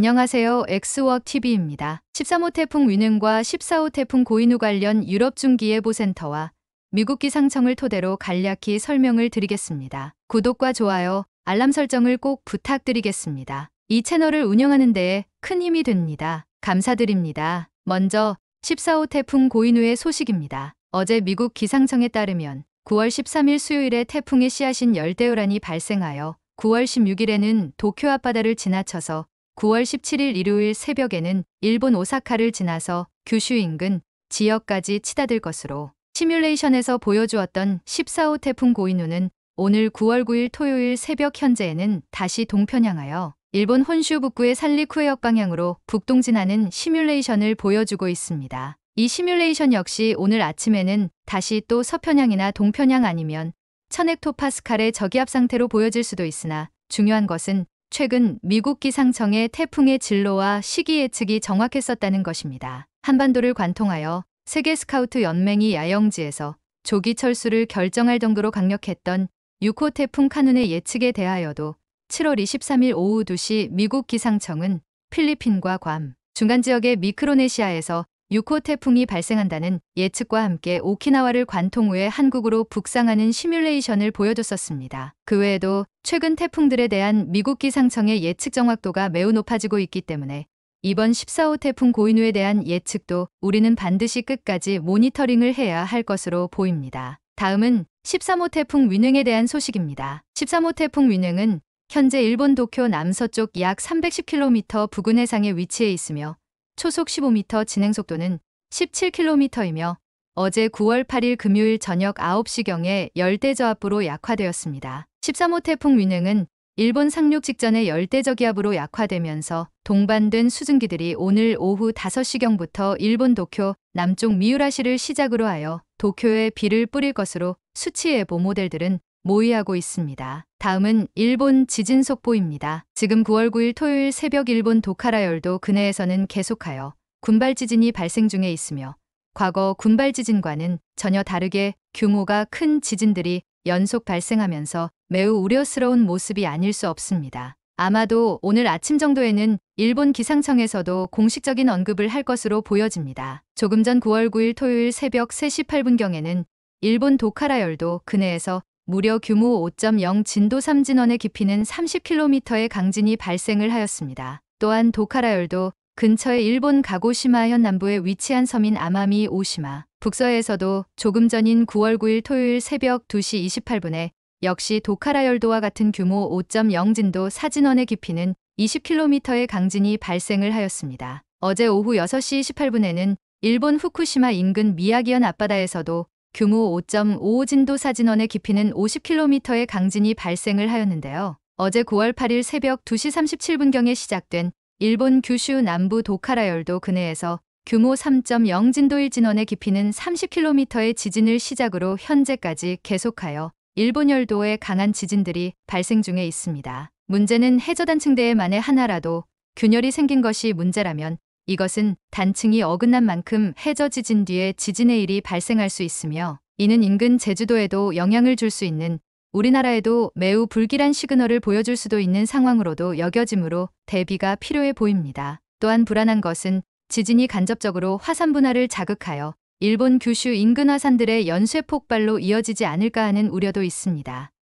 안녕하세요. 엑스워크 TV입니다. 13호 태풍 위능과 14호 태풍 고인우 관련 유럽 중기예보센터와 미국 기상청을 토대로 간략히 설명을 드리겠습니다. 구독과 좋아요, 알람 설정을 꼭 부탁드리겠습니다. 이 채널을 운영하는 데에 큰 힘이 됩니다. 감사드립니다. 먼저 14호 태풍 고인우의 소식입니다. 어제 미국 기상청에 따르면 9월 13일 수요일에 태풍의 씨앗인 열대요란이 발생하여 9월 16일에는 도쿄 앞바다를 지나쳐서 9월 17일 일요일 새벽에는 일본 오사카를 지나서 규슈 인근 지역까지 치닫을 것으로 시뮬레이션에서 보여주었던 14호 태풍 고인우는 오늘 9월 9일 토요일 새벽 현재에는 다시 동편향하여 일본 혼슈 북구의 산리쿠역 방향으로 북동 진하는 시뮬레이션을 보여주고 있습니다. 이 시뮬레이션 역시 오늘 아침에는 다시 또 서편향이나 동편향 아니면 천헥토파스칼의 저기압 상태로 보여질 수도 있으나 중요한 것은 최근 미국 기상청의 태풍의 진로와 시기 예측이 정확했었다는 것입니다. 한반도를 관통하여 세계 스카우트 연맹이 야영지에서 조기 철수를 결정할 정도로 강력했던 6호 태풍 카눈의 예측에 대하여도 7월 23일 오후 2시 미국 기상청은 필리핀과 괌, 중간 지역의 미크로네시아에서 6호 태풍이 발생한다는 예측과 함께 오키나와를 관통 후에 한국으로 북상하는 시뮬레이션을 보여줬었습니다. 그 외에도 최근 태풍들에 대한 미국 기상청의 예측 정확도가 매우 높아지고 있기 때문에 이번 14호 태풍 고인우에 대한 예측도 우리는 반드시 끝까지 모니터링을 해야 할 것으로 보입니다. 다음은 13호 태풍 윈행에 대한 소식입니다. 13호 태풍 윈행은 현재 일본 도쿄 남서쪽 약 310km 부근 해상에 위치해 있으며 초속 15m 진행속도는 17km이며 어제 9월 8일 금요일 저녁 9시경에 열대저압으로 약화되었습니다. 13호 태풍 위행은 일본 상륙 직전의 열대저기압으로 약화되면서 동반된 수증기들이 오늘 오후 5시경부터 일본 도쿄 남쪽 미우라시를 시작으로 하여 도쿄에 비를 뿌릴 것으로 수치예보 모델들은 모의하고 있습니다. 다음은 일본 지진 속보입니다. 지금 9월 9일 토요일 새벽 일본 도카라열도 근해에서는 계속하여 군발 지진이 발생 중에 있으며 과거 군발 지진과는 전혀 다르게 규모가 큰 지진들이 연속 발생하면서 매우 우려스러운 모습이 아닐 수 없습니다. 아마도 오늘 아침 정도에는 일본 기상청에서도 공식적인 언급을 할 것으로 보여집니다. 조금 전 9월 9일 토요일 새벽 3시 8분경에는 일본 도카라열도 근해에서 무려 규모 5.0 진도 3진원의 깊이는 30km의 강진이 발생을 하였습니다. 또한 도카라열도 근처의 일본 가고시마현 남부에 위치한 섬인 아마미 오시마 북서에서도 조금 전인 9월 9일 토요일 새벽 2시 28분에 역시 도카라열도와 같은 규모 5.0 진도 사진원의 깊이는 20km의 강진이 발생을 하였습니다. 어제 오후 6시 28분에는 일본 후쿠시마 인근 미야기현 앞바다에서도 규모 5.5 진도 사진원의 깊이는 50km의 강진이 발생을 하였는데요. 어제 9월 8일 새벽 2시 37분경에 시작된 일본 규슈 남부 도카라열도 근해에서 규모 3.0 진도일 진원의 깊이는 30km의 지진을 시작으로 현재까지 계속하여 일본 열도에 강한 지진들이 발생 중에 있습니다. 문제는 해저단층대에 만에 하나라도 균열이 생긴 것이 문제라면 이것은 단층이 어긋난 만큼 해저 지진 뒤에 지진의 일이 발생할 수 있으며 이는 인근 제주도에도 영향을 줄 수 있는 우리나라에도 매우 불길한 시그널을 보여줄 수도 있는 상황으로도 여겨지므로 대비가 필요해 보입니다. 또한 불안한 것은 지진이 간접적으로 화산 분화를 자극하여 일본 규슈 인근 화산들의 연쇄 폭발로 이어지지 않을까 하는 우려도 있습니다.